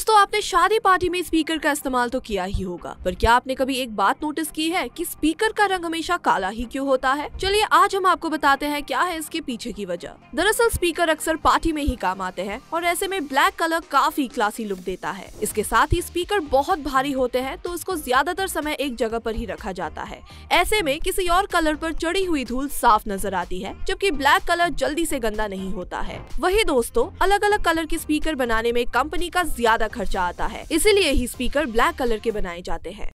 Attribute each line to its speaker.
Speaker 1: दोस्तों आपने शादी पार्टी में स्पीकर का इस्तेमाल तो किया ही होगा पर क्या आपने कभी एक बात नोटिस की है कि स्पीकर का रंग हमेशा काला ही क्यों होता है चलिए आज हम आपको बताते हैं क्या है इसके पीछे की वजह दरअसल स्पीकर अक्सर पार्टी में ही काम आते हैं और ऐसे में ब्लैक कलर काफी क्लासी लुक देता है इसके साथ ही स्पीकर बहुत भारी होते हैं तो उसको ज्यादातर समय एक जगह पर ही रखा जाता है ऐसे में किसी और कलर पर चढ़ी हुई धूल साफ नजर आती है जबकि ब्लैक कलर जल्दी से गंदा नहीं होता है वही दोस्तों अलग अलग कलर के स्पीकर बनाने में कंपनी का ज्यादा खर्चा आता है इसीलिए ही स्पीकर ब्लैक कलर के बनाए जाते हैं